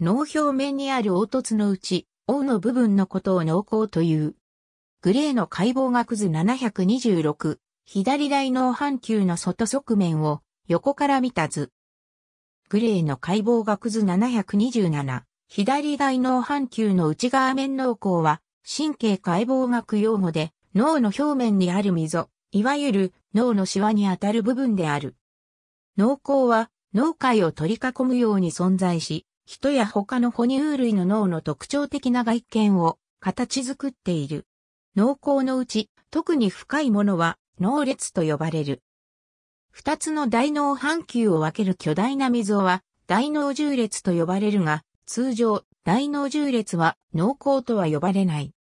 脳表面にある凹凸のうち、王の部分のことを脳孔という。グレーの解剖学図726、左大脳半球の外側面を横から見た図。グレーの解剖学図727、左大脳半球の内側面脳孔は、神経解剖学用語で、脳の表面にある溝、いわゆる脳のシワにあたる部分である。脳孔は、脳界を取り囲むように存在し、人や他の哺乳類の脳の特徴的な外見を形作っている。脳孔のうち、特に深いものは脳列と呼ばれる。二つの大脳半球を分ける巨大な溝は大脳重列と呼ばれるが、通常大脳重列は脳厚とは呼ばれない。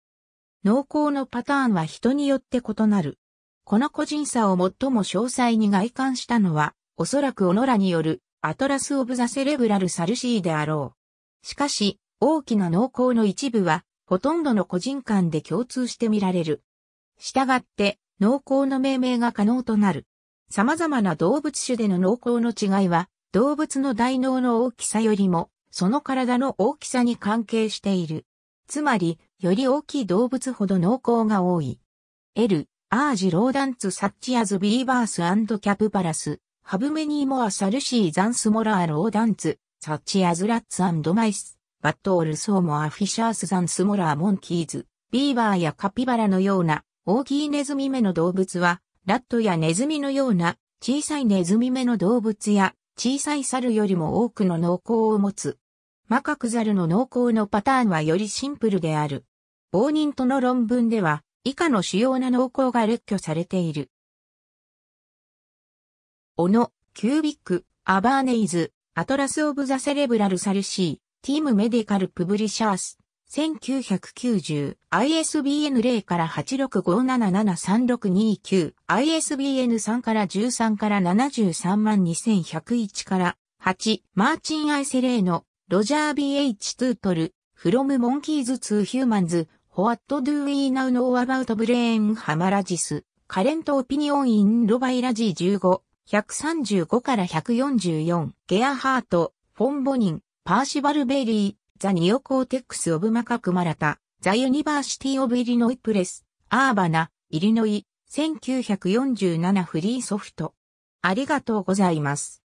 脳孔のパターンは人によって異なる。この個人差を最も詳細に外観したのは、おそらくオノラによるアトラス・オブ・ザ・セレブラル・サルシーであろう。しかし、大きな農耕の一部は、ほとんどの個人間で共通して見られる。従って、農耕の命名が可能となる。様々な動物種での農耕の違いは、動物の大脳の大きさよりも、その体の大きさに関係している。つまり、より大きい動物ほど農耕が多い。L、アージ・ローダンツ・サッチアズ・ビーバースキャプバラス、ハブメニーモアサルシーザンスモラーローダンツ、サッチアズラッツマイス、バットオルソーモアフィシャースザンスモラーモンキーズ、ビーバーやカピバラのような大きいネズミ目の動物は、ラットやネズミのような小さいネズミ目の動物や小さい猿よりも多くの濃厚を持つ。マカクザルの濃厚のパターンはよりシンプルである。応仁との論文では、以下の主要な濃厚が列挙されている。オノ、キュービック、アバーネイズ、アトラス・オブ・ザ・セレブラル・サルシー、ティーム・メディカル・プブリシャース、1990、ISBN 0から865773629、ISBN 3から13から7 3 2 1 0 1から8、マーチン・アイセレーノ、ロジャー・ B.H. トゥートル、フロム・モンキーズ・ツー・ヒューマンズ、What do we now know about brain hemorrhages? c ロバイラジー15。135から144、ゲアハート、フォン・ボニン、パーシバル・ベイリー、ザ・ニオコーテックス・オブ・マカク・マラタ、ザ・ユニバーシティ・オブ・イリノイ・プレス、アーバナ、イリノイ、1947フリーソフト。ありがとうございます。